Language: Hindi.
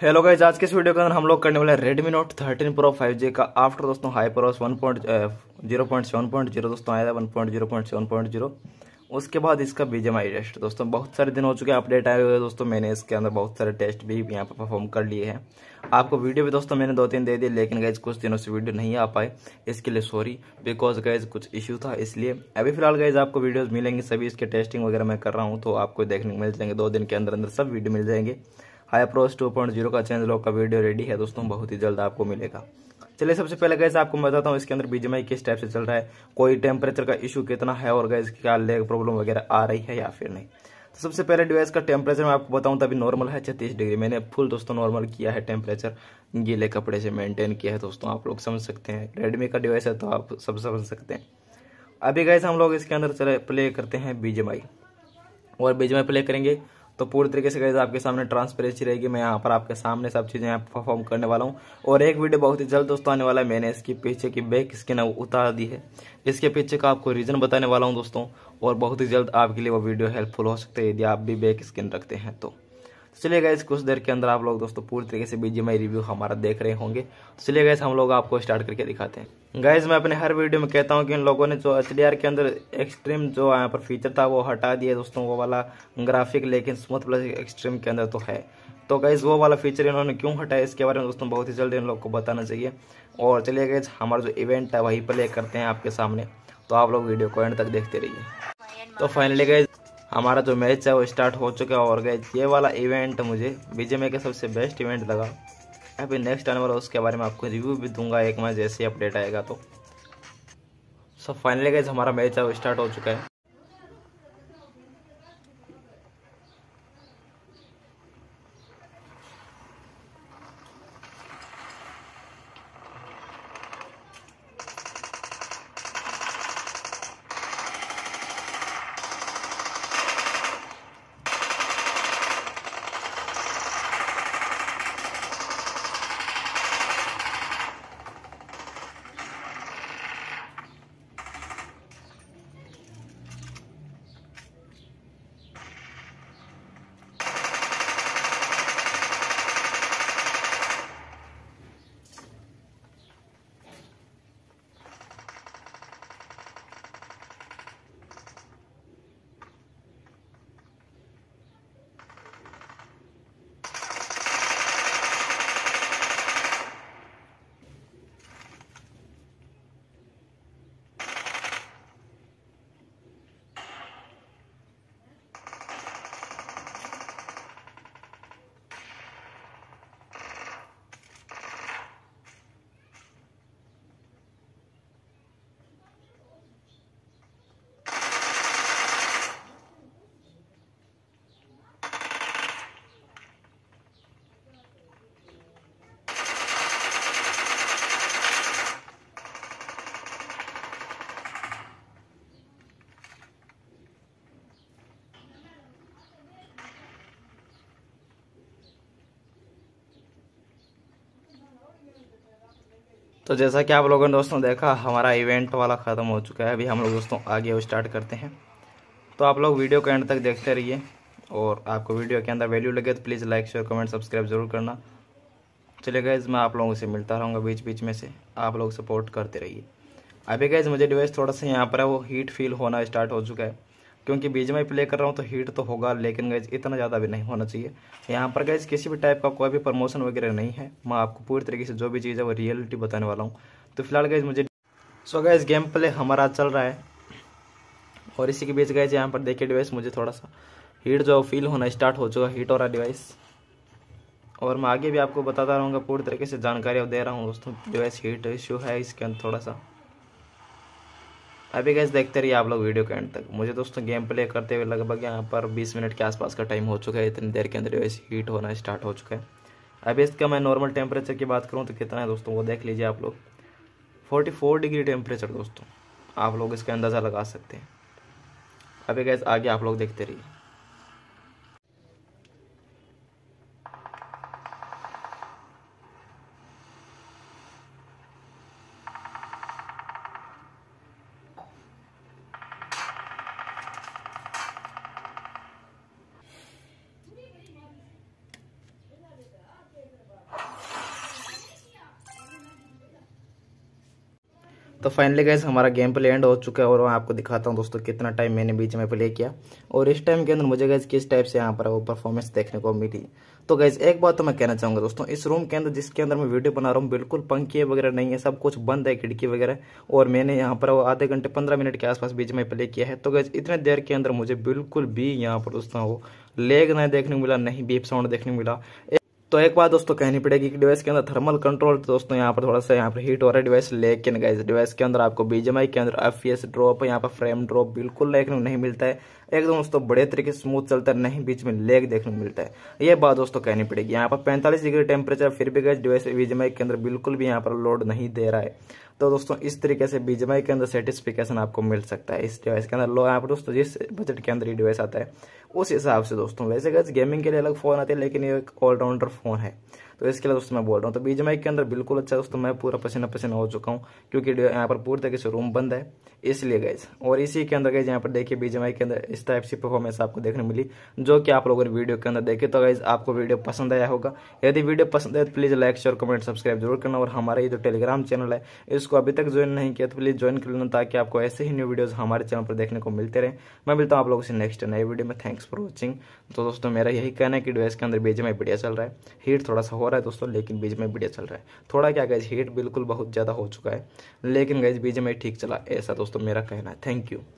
हेलो गाइज आज के इस वीडियो के अंदर हम लोग करने वाले हैं रेडमी नोट 13 प्रो 5G का आफ्टर दोस्तों HyperOS one point zero point seven point zero दोस्तों आया one point zero point seven point zero उसके बाद इसका बी एम आई टेस्ट दोस्तों बहुत सारे दिन हो चुके हैं अपडेट आए हुए हैं दोस्तों मैंने इसके अंदर बहुत सारे टेस्ट भी यहाँ पर परफॉर्म कर लिए हैं आपको वीडियो भी दोस्तों मैंने दो तीन दे दी लेकिन गैज कुछ दिनों से वीडियो नहीं आ पाए इसके लिए सॉरी बिकॉज गैज कुछ इश्यू था इसलिए अभी फिलहाल गैज आपको वीडियोज़ मिलेंगे सभी इसके टेस्टिंग वगैरह मैं कर रहा हूँ तो आपको देखने को मिल जाएंगे दो दिन के अंदर अंदर सब वीडियो मिल जाएंगे हाई टू पॉइंट जीरो का चेंज लॉक का वीडियो रेडी है दोस्तों बहुत ही जल्द आपको मिलेगा चलिए सबसे पहले गैस आपको मैं बताता हूँ इसके अंदर बीजेमआई किस टाइप से चल रहा है कोई टेम्परेचर का इशू कितना है और गैस क्या लेग प्रॉब्लम वगैरह आ रही है या फिर नहीं तो सबसे पहले डिवाइस का टेम्परेचर मैं आपको तो तभी नॉर्मल है छत्तीस डिग्री मैंने फुल दोस्तों नॉर्मल किया है टेम्परेचर गीले कपड़े से मेंटेन किया है दोस्तों आप लोग समझ सकते हैं रेडमी का डिवाइस है तो आप सब समझ सकते हैं अभी गैस हम लोग इसके अंदर चले प्ले करते हैं बीजेमआई और बीजेमआई प्ले करेंगे तो पूरी तरीके से गई आपके सामने ट्रांसपेरेंसी रहेगी मैं यहाँ पर आपके सामने सब चीज़ें यहाँ परफॉर्म करने वाला हूँ और एक वीडियो बहुत ही जल्द दोस्तों आने वाला है मैंने इसकी पीछे की बैक स्किन उतार दी है इसके पीछे का आपको रीज़न बताने वाला हूँ दोस्तों और बहुत ही जल्द आपके लिए वो वीडियो हेल्पफुल हो सकते हैं यदि आप भी बैक स्किन रखते हैं तो तो चलिए गए कुछ देर के अंदर आप लोग दोस्तों पूरी तरीके से बीजीएमआई रिव्यू हमारा देख रहे होंगे तो चलिए गए हम लोग आपको स्टार्ट करके दिखाते हैं गाइज मैं अपने हर वीडियो में कहता हूँ कि इन लोगों ने जो एच के अंदर एक्सट्रीम जो यहाँ पर फीचर था वो हटा दिया दोस्तों वो वाला ग्राफिक लेकिन स्मूथ प्लस एक्सट्रीम के अंदर तो है तो गाइज वो वाला फीचर इन्होंने क्यों हटाया इसके बारे में दोस्तों बहुत ही जल्द इन लोग को बताना चाहिए और चलिए गए हमारा जो इवेंट है वही प्ले करते हैं आपके सामने तो आप लोग वीडियो को एंड तक देखते रहिए तो फाइनली गए हमारा जो मैच है वो स्टार्ट हो चुका है और गए ये वाला इवेंट मुझे में का सबसे बेस्ट इवेंट लगा अभी नेक्स्ट आने वाला उसके बारे में आपको रिव्यू भी दूंगा एक मैं जैसे अपडेट आएगा तो सो फाइनली गए हमारा मैच है वो स्टार्ट हो चुका है तो जैसा कि आप लोगों ने दोस्तों देखा हमारा इवेंट वाला ख़त्म हो चुका है अभी हम लोग दोस्तों आगे स्टार्ट करते हैं तो आप लोग वीडियो के एंड तक देखते रहिए और आपको वीडियो के अंदर वैल्यू लगे तो please like share comment subscribe ज़रूर करना चले गए मैं आप लोगों से मिलता रहूँगा बीच बीच में से आप लोग सपोर्ट करते रहिए अभी गए मुझे डिवाइस थोड़ा सा यहाँ पर है वो हीट फील होना स्टार्ट हो चुका है क्योंकि बीच में प्ले कर रहा हूँ तो हीट तो होगा लेकिन गैज इतना ज़्यादा भी नहीं होना चाहिए यहाँ पर गैज किसी भी टाइप का कोई भी प्रमोशन वगैरह नहीं है मैं आपको पूरी तरीके से जो भी चीज़ है वो रियलिटी बताने वाला हूँ तो फिलहाल गैज मुझे सो गैज गेम प्ले हमारा चल रहा है और इसी के बीच गए यहाँ पर देखिए डिवाइस मुझे थोड़ा सा हीट जो फील होना स्टार्ट हो चुका हीट हो रहा डिवाइस और मैं आगे भी आपको बताता रहूँगा पूरी तरीके से जानकारी दे रहा हूँ दोस्तों डिवाइस हीट इश्यू है इसके अंदर थोड़ा सा अभी गैस देखते रहिए आप लोग वीडियो के एंड तक मुझे दोस्तों गेम प्ले करते हुए लगभग यहाँ पर 20 मिनट के आसपास का टाइम हो चुका है इतनी देर के अंदर वैसे हीट होना स्टार्ट हो चुका है अभी इसका मैं नॉर्मल टेम्परेचर की बात करूँ तो कितना है दोस्तों वो देख लीजिए आप लोग फोर्टी डिग्री टेम्परेचर दोस्तों आप लोग इसका अंदाज़ा लगा सकते हैं अभी गैस आगे आप लोग देखते रहिए तो फाइनली गैस हमारा गेम प्ले एंड हो चुका है और मैं आपको दिखाता हूँ दोस्तों कितना टाइम मैंने बीच में प्ले किया और इस टाइम के अंदर मुझे गैस किस टाइप से यहाँ पर वो परफॉर्मेंस देखने को मिली तो गैस एक बात तो मैं कहना चाहूँगा दोस्तों इस रूम के अंदर जिसके अंदर मैं वीडियो बना रहा हूँ बिल्कुल पंखे वगैरह नहीं है सब कुछ बंद है खिड़की वगैरह और मैंने यहाँ पर आधे घंटे पंद्रह मिनट के आसपास बीच में प्ले किया है तो गैस इतने देर के अंदर मुझे बिल्कुल भी यहाँ पर दोस्तों वो लेग नहीं देखने को मिला नहीं बीप साउंड देखने को मिला तो एक बात दोस्तों कहनी पड़ेगी कि डिवाइस के अंदर थर्मल कंट्रोल तो दोस्तों यहाँ पर थोड़ा सा यहाँ पर हीट हो रहा है डिवाइस लेकिन गाइज डिवाइस के अंदर आपको बीजेमआई के अंदर एफ ड्रॉप यहाँ पर फ्रेम ड्रॉप बिल्कुल देखने को नहीं मिलता है एकदम दोस्तों बड़े तरीके से स्मूथ चलता है नहीं बीच में लेग देखने को मिलता है ये बात दोस्तों कहनी पड़ेगी यहाँ पर पैंतालीस डिग्री टेम्परेचर फिर भी गए डिवाइस बीजेमआई के अंदर बिल्कुल भी यहाँ पर लोड नहीं दे रहा है तो दोस्तों इस तरीके से बीजमाई के अंदर सेटिस्फिकेशन आपको मिल सकता है इस डिवाइस के अंदर लो आप दोस्तों जिस बजट के अंदर ये डिवाइस आता है उस हिसाब से दोस्तों वैसे गज गेमिंग के लिए अलग फ़ोन आते हैं लेकिन ये एक ऑलराउंडर फ़ोन है तो इसके लिए दोस्तों मैं बोल रहा हूँ तो बीजमाई के अंदर बिल्कुल अच्छा दोस्तों मैं पूरा पसीना पसीना हो चुका हूँ क्योंकि यहाँ पर पूरी तरीके से रूम बंद है इसलिए गए और इसी के अंदर गए यहाँ पर देखिए बीजमाई के अंदर इस टाइप सी परफॉर्मेंस आपको देखने मिली जो कि आप लोग वीडियो के अंदर देखे तो गाइज आपको वीडियो पसंद आया होगा यदि वीडियो पसंद आए तो please like share comment subscribe जरूर करना और हमारा ये जो टेलीग्राम चैनल है इसको अभी तक ज्वाइन नहीं किया तो प्लीज़ ज्वाइन कर लेना ताकि आपको ऐसे ही न्यू वीडियोज़ हमारे चैनल पर देखने को मिलते रहे मैं मिलता हूँ आप लोगों से नेक्स्ट नए वीडियो में थैंक्स फॉर वॉचिंग तो दोस्तों मेरा यही कहना है कि डिवाइस के अंदर बीजे बढ़िया चल रहा है हीट थोड़ा सा हो रहा है दोस्तों लेकिन बीच में बढ़िया चल रहा है थोड़ा क्या गैज हीट बिल्कुल बहुत ज़्यादा हो चुका है लेकिन गैज बीच में ठीक चला ऐसा दोस्तों मेरा कहना है थैंक यू